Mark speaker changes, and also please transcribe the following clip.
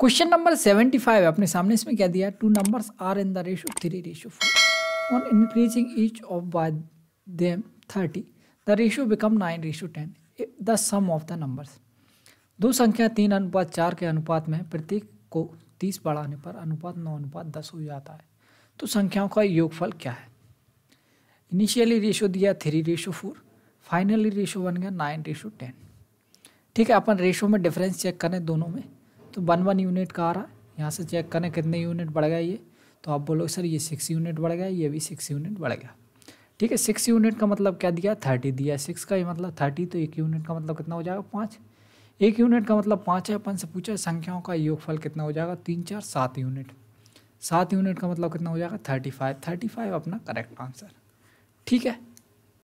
Speaker 1: question number seventy five अपने सामने इसमें क्या दिया two numbers are in the ratio three ratio four on increasing each of by them thirty the ratio become nine ratio ten the sum of the numbers दो संख्या तीन अनुपात चार के अनुपात में प्रत्येक को तीस बढ़ाने पर अनुपात नौ अनुपात दस हो जाता है तो संख्याओं का योगफल क्या है इनिशियली रेशो दिया three ratio four finally ratio बन गया नाइन रेशो टेन ठीक है अपन रेशो में डिफरेंस चेक करें दोनों में तो वन वन यूनिट का आ रहा है यहाँ से चेक करें कितने यूनिट बढ़ गया ये तो आप बोलोगे सर ये सिक्स यूनिट बढ़ गया ये भी सिक्स यूनिट बढ़ गया ठीक है सिक्स यूनिट का मतलब क्या दिया थर्टी दिया सिक्स का ये मतलब थर्टी तो एक यूनिट का मतलब कितना हो जाएगा पाँच एक यूनिट का मतलब पाँच है अपन से पूछा संख्याओं का योगफल कितना हो जाएगा तीन चार सात यूनिट सात यूनिट का मतलब कितना हो जाएगा थर्टी फाइव थर्टी फाइव अपना करेक्ट आंसर ठीक है